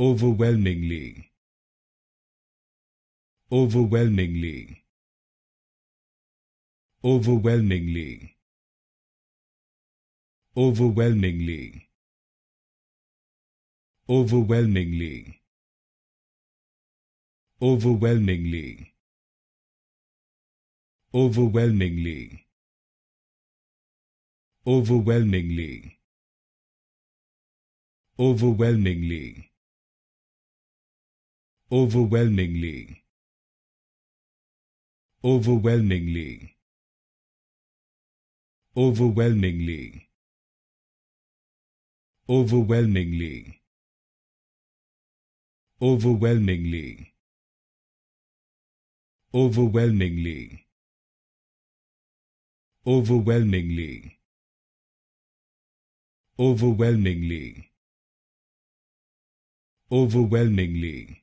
overwhelmingly overwhelmingly overwhelmingly overwhelmingly overwhelmingly overwhelmingly overwhelmingly overwhelmingly overwhelmingly overwhelmingly overwhelmingly overwhelmingly overwhelmingly overwhelmingly overwhelmingly overwhelmingly overwhelmingly overwhelmingly